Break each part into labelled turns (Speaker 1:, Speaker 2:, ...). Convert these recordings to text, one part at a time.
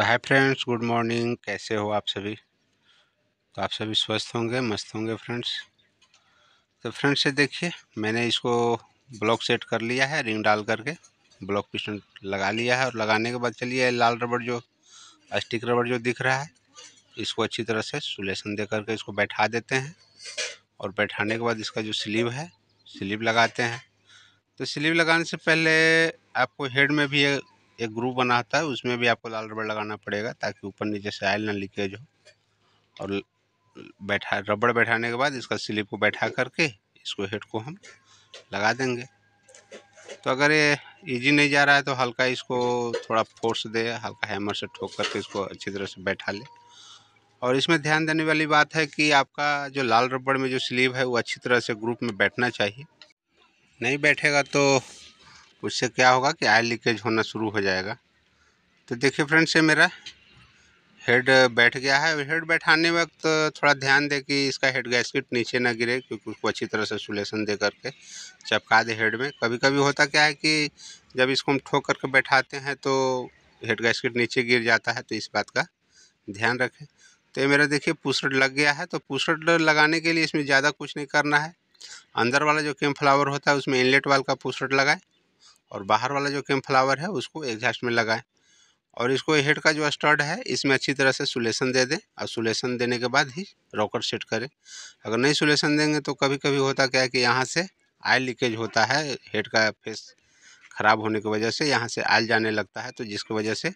Speaker 1: तो hi friends good morning कैसे हो आप सभी तो आप सभी स्वस्थ होंगे मस्त होंगे फ्रेंड्स तो फ्रेंड्स ये देखिए मैंने इसको ब्लॉक सेट कर लिया है रिंग डाल करके ब्लॉक पिस्टन लगा लिया है और लगाने के बाद चलिए लाल रबड़ जो स्टिक रबड़ जो दिख रहा है इसको अच्छी तरह से सुलेशन दे करके इसको बैठा देते हैं और बैठाने के बाद इसका जो स्लीव है स्लीव लगाते हैं तो स्लीव लगाने से पहले आपको हेड में भी एक ग्रुप बना होता है उसमें भी आपको लाल रबड़ लगाना पड़ेगा ताकि ऊपर नीचे से आयल ना लीकेज हो और बैठा रबड़ बैठाने के बाद इसका स्लिप को बैठा करके इसको हेड को हम लगा देंगे तो अगर ये इजी नहीं जा रहा है तो हल्का इसको थोड़ा फोर्स दे हल्का हैमर से ठोक करके इसको अच्छी तरह से बैठा ले और इसमें ध्यान देने वाली बात है कि आपका जो लाल रबड़ में जो स्लीव है वो अच्छी तरह से ग्रुप में बैठना चाहिए नहीं बैठेगा तो उससे क्या होगा कि आयल लीकेज होना शुरू हो जाएगा तो देखिए फ्रेंड्स ये मेरा हेड बैठ गया है हेड बैठाने वक्त थोड़ा ध्यान दें कि इसका हेड गैसकेट नीचे ना गिरे क्योंकि उसको अच्छी तरह से सुलेशन दे करके चपका दे हेड में कभी कभी होता क्या है कि जब इसको हम ठोक करके बैठाते हैं तो हेड गैसकेट नीचे गिर जाता है तो इस बात का ध्यान रखें तो ये मेरा देखिए पुसरट लग गया है तो पुसरट लगाने के लिए इसमें ज़्यादा कुछ नहीं करना है अंदर वाला जो केम फ्लावर होता है उसमें इनलेट वाल का पुसरट लगाएँ और बाहर वाला जो केम फ्लावर है उसको एग्जास्ट में लगाएं और इसको हेड का जो स्टड है इसमें अच्छी तरह से सुलेशन दे दें और सुलेशन देने के बाद ही रॉकर सेट करें अगर नहीं सुलेशन देंगे तो कभी कभी होता क्या है कि यहाँ से आयल लीकेज होता है हेड का फेस ख़राब होने की वजह से यहाँ से आयल जाने लगता है तो जिसकी वजह से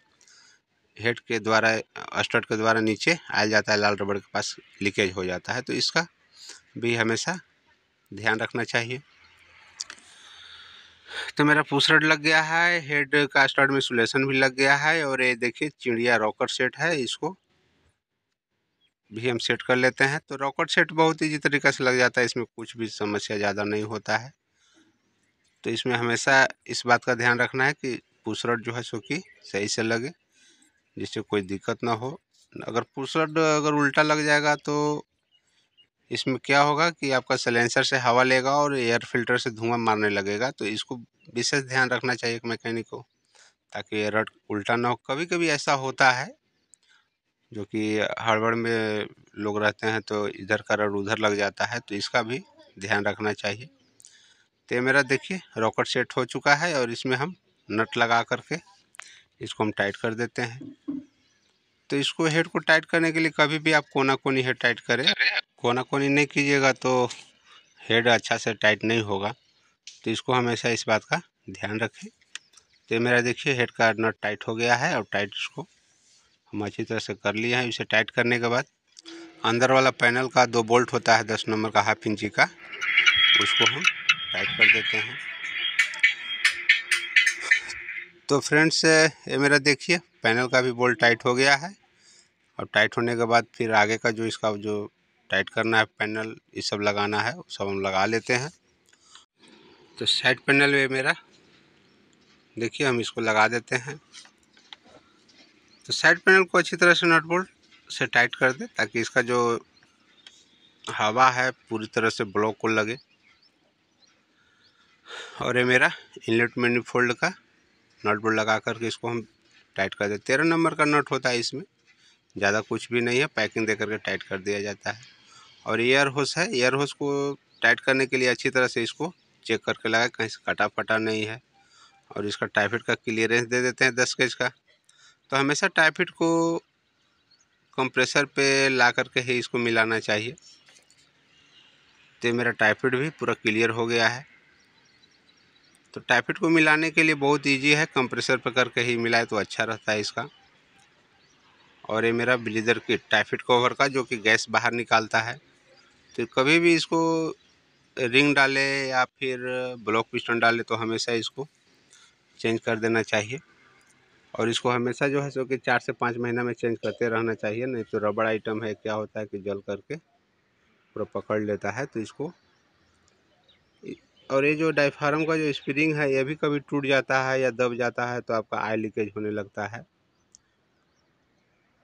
Speaker 1: हेड के द्वारा स्टड के द्वारा नीचे आयल जाता है लाल रबड़ के पास लीकेज हो जाता है तो इसका भी हमेशा ध्यान रखना चाहिए तो मेरा पूसरड लग गया है हेड का स्टार्ट में सुलेशन भी लग गया है और ये देखिए चिड़िया रॉकर सेट है इसको भी हम सेट कर लेते हैं तो रॉकर सेट बहुत ईजी तरीके से लग जाता है इसमें कुछ भी समस्या ज़्यादा नहीं होता है तो इसमें हमेशा इस बात का ध्यान रखना है कि पूसरड जो है सो कि सही से लगे जिससे कोई दिक्कत ना हो अगर पूसरड अगर उल्टा लग जाएगा तो इसमें क्या होगा कि आपका सलेंसर से हवा लेगा और एयर फिल्टर से धुआं मारने लगेगा तो इसको विशेष ध्यान रखना चाहिए एक मैकेनिक को ताकि एयर उल्टा ना हो कभी कभी ऐसा होता है जो कि हड़बड़ में लोग रहते हैं तो इधर का रड उधर लग जाता है तो इसका भी ध्यान रखना चाहिए तो मेरा देखिए रॉकेट सेट हो चुका है और इसमें हम नट लगा करके इसको हम टाइट कर देते हैं तो इसको हेड को टाइट करने के लिए कभी भी आप कोना कोनी हेड टाइट करें कोना कोनी नहीं कीजिएगा तो हेड अच्छा से टाइट नहीं होगा तो इसको हमेशा इस बात का ध्यान रखें तो मेरा देखिए हेड का नट टाइट हो गया है और टाइट इसको हम अच्छी तरह से कर लिए हैं इसे टाइट करने के बाद अंदर वाला पैनल का दो बोल्ट होता है दस नंबर का हाफ इंची का उसको हम टाइट कर देते हैं तो फ्रेंड्स ये मेरा देखिए पैनल का भी बोल्ट टाइट हो गया है और टाइट होने के बाद फिर आगे का जो इसका जो टाइट करना है पैनल ये सब लगाना है सब हम लगा लेते हैं तो साइड पैनल ये मेरा देखिए हम इसको लगा देते हैं तो साइड पैनल को अच्छी तरह से नट बोल्ट से टाइट कर दें ताकि इसका जो हवा है पूरी तरह से ब्लॉक को लगे और ये मेरा इनलेट फोल्ड का नट बोल्ट लगा करके इसको हम टाइट कर दे तेरह नंबर का नट होता है इसमें ज़्यादा कुछ भी नहीं है पैकिंग दे करके टाइट कर दिया जाता है और एयर होस है एयर होस को टाइट करने के लिए अच्छी तरह से इसको चेक करके लगा कहीं से कटा फटा नहीं है और इसका टाइफिट का क्लियरेंस दे देते हैं दस केज का तो हमेशा टाइफिट को कंप्रेसर पे ला करके ही इसको मिलाना चाहिए तो मेरा टाइफिट भी पूरा क्लियर हो गया है तो टाइफिट को मिलाने के लिए बहुत इजी है कंप्रेसर पर करके ही मिलाए तो अच्छा रहता है इसका और ये मेरा ब्लीजर किट टाइफिड कवर का जो कि गैस बाहर निकालता है तो कभी भी इसको रिंग डाले या फिर ब्लॉक पिस्टन डाले तो हमेशा इसको चेंज कर देना चाहिए और इसको हमेशा जो है सो कि चार से पाँच महीना में चेंज करते रहना चाहिए नहीं तो रबड़ आइटम है क्या होता है कि जल करके पूरा पकड़ लेता है तो इसको और ये जो डाइफारम का जो स्प्रिंग है ये भी कभी टूट जाता है या दब जाता है तो आपका आई लीकेज होने लगता है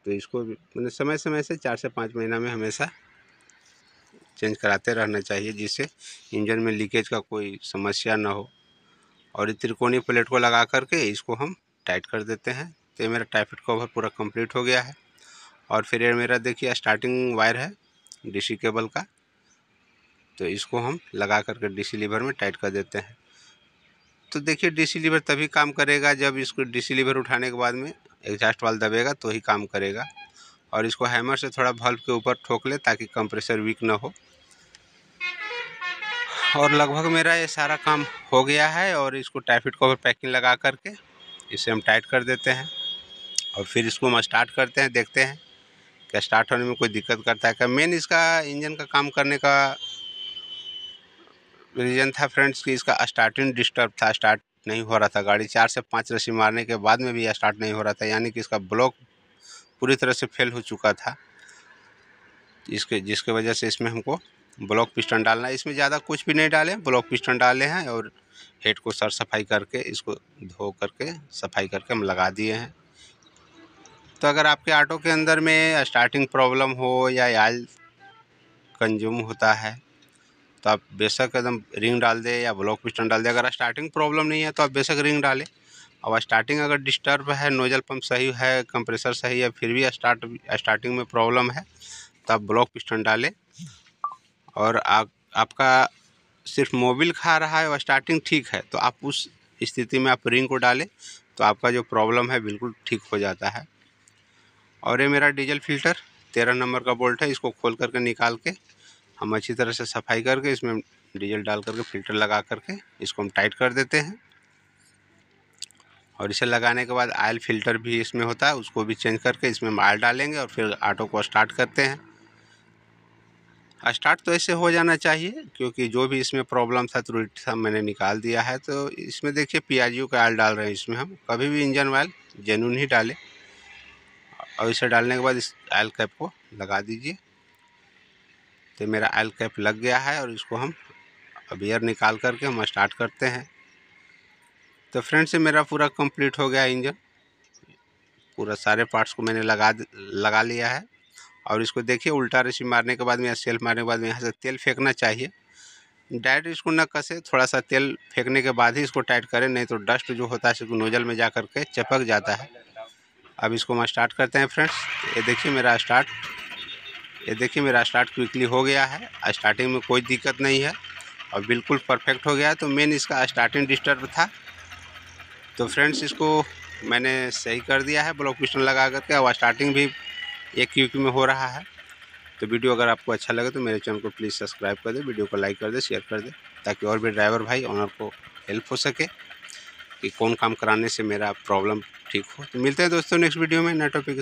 Speaker 1: तो इसको मतलब समय समय से चार से पाँच महीना में हमेशा चेंज कराते रहना चाहिए जिससे इंजन में लीकेज का कोई समस्या ना हो और ये त्रिकोणी प्लेट को लगा करके इसको हम टाइट कर देते हैं तो ये मेरा टाइफिट कवर पूरा कंप्लीट हो गया है और फिर ये मेरा देखिए स्टार्टिंग वायर है डीसी केबल का तो इसको हम लगा करके डीसी लीवर में टाइट कर देते हैं तो देखिए डीसी लीवर तभी काम करेगा जब इसको डीसी लीवर उठाने के बाद में एग्जास्ट वाल दबेगा तो ही काम करेगा और इसको हैमर से थोड़ा बल्ब के ऊपर ठोक ले ताकि कंप्रेसर वीक ना हो और लगभग मेरा ये सारा काम हो गया है और इसको टाइफिट कवर पैकिंग लगा करके इसे हम टाइट कर देते हैं और फिर इसको हम स्टार्ट करते हैं देखते हैं क्या स्टार्ट होने में कोई दिक्कत करता है क्या मेन इसका इंजन का काम करने का रीज़न था फ्रेंड्स कि इसका स्टार्टिंग डिस्टर्ब था स्टार्ट नहीं हो रहा था गाड़ी चार से पाँच रस्सी मारने के बाद में भी स्टार्ट नहीं हो रहा था यानी कि इसका ब्लॉक पूरी तरह से फेल हो चुका था इसके जिसके वजह से इसमें हमको ब्लॉक पिस्टन डालना है इसमें ज़्यादा कुछ भी नहीं डाले ब्लॉक पिस्टन डाले हैं और हेड को सर सफाई करके इसको धो करके सफाई करके हम लगा दिए हैं तो अगर आपके ऑटो के अंदर में स्टार्टिंग प्रॉब्लम हो या आयल कंज्यूम होता है तो आप बेशक एकदम रिंग डाल दे या ब्लॉक पिस्टन डाल दे अगर स्टार्टिंग प्रॉब्लम नहीं है तो आप बेशक रिंग डालें अब स्टार्टिंग अगर डिस्टर्ब है नोजल पंप सही है कंप्रेसर सही है फिर भी स्टार्ट स्टार्टिंग में प्रॉब्लम है तो आप ब्लॉक पिस्टन डालें और आ, आपका सिर्फ मोबिल खा रहा है और स्टार्टिंग ठीक है तो आप उस स्थिति में आप रिंग को डालें तो आपका जो प्रॉब्लम है बिल्कुल ठीक हो जाता है और ये मेरा डीजल फिल्टर तेरह नंबर का बोल्ट है इसको खोल करके निकाल के हम अच्छी तरह से सफाई करके इसमें डीजल डाल करके फिल्टर लगा करके इसको हम टाइट कर देते हैं और इसे लगाने के बाद आयल फिल्टर भी इसमें होता है उसको भी चेंज करके इसमें हम आयल डालेंगे और फिर ऑटो को स्टार्ट करते हैं स्टार्ट तो ऐसे हो जाना चाहिए क्योंकि जो भी इसमें प्रॉब्लम था त्रुटि था मैंने निकाल दिया है तो इसमें देखिए पियाजियो का आयल डाल रहे हैं इसमें हम कभी भी इंजन ऑयल जेनून ही डालें और इसे डालने के बाद इस आयल कैप को लगा दीजिए तो मेरा आयल कैप लग गया है और इसको हम अब एयर निकाल करके हम स्टार्ट करते हैं तो फ्रेंड्स ये मेरा पूरा कंप्लीट हो गया इंजन पूरा सारे पार्ट्स को मैंने लगा लगा लिया है और इसको देखिए उल्टा रेसी मारने के बाद में सेल्फ मारने के बाद में यहाँ से तेल फेंकना चाहिए डायरेक्ट इसको न कसे थोड़ा सा तेल फेंकने के बाद ही इसको टाइट करें नहीं तो डस्ट जो होता है नोजल में जा कर के चपक जाता है अब इसको हम स्टार्ट करते हैं फ्रेंड्स ये देखिए मेरा स्टार्ट ये देखिए मेरा स्टार्ट क्विकली हो गया है स्टार्टिंग में कोई दिक्कत नहीं है और बिल्कुल परफेक्ट हो गया तो मेन इसका स्टार्टिंग डिस्टर्ब था तो फ्रेंड्स इसको मैंने सही कर दिया है ब्लॉक पिस्टन लगा करके और स्टार्टिंग भी एक क्यूक में हो रहा है तो वीडियो अगर आपको अच्छा लगे तो मेरे चैनल को प्लीज़ सब्सक्राइब कर दे वीडियो को लाइक कर दे शेयर कर दे ताकि और भी ड्राइवर भाई ऑनर को हेल्प हो सके कि कौन काम कराने से मेरा प्रॉब्लम ठीक हो तो मिलते हैं दोस्तों नेक्स्ट वीडियो में नए टॉपिक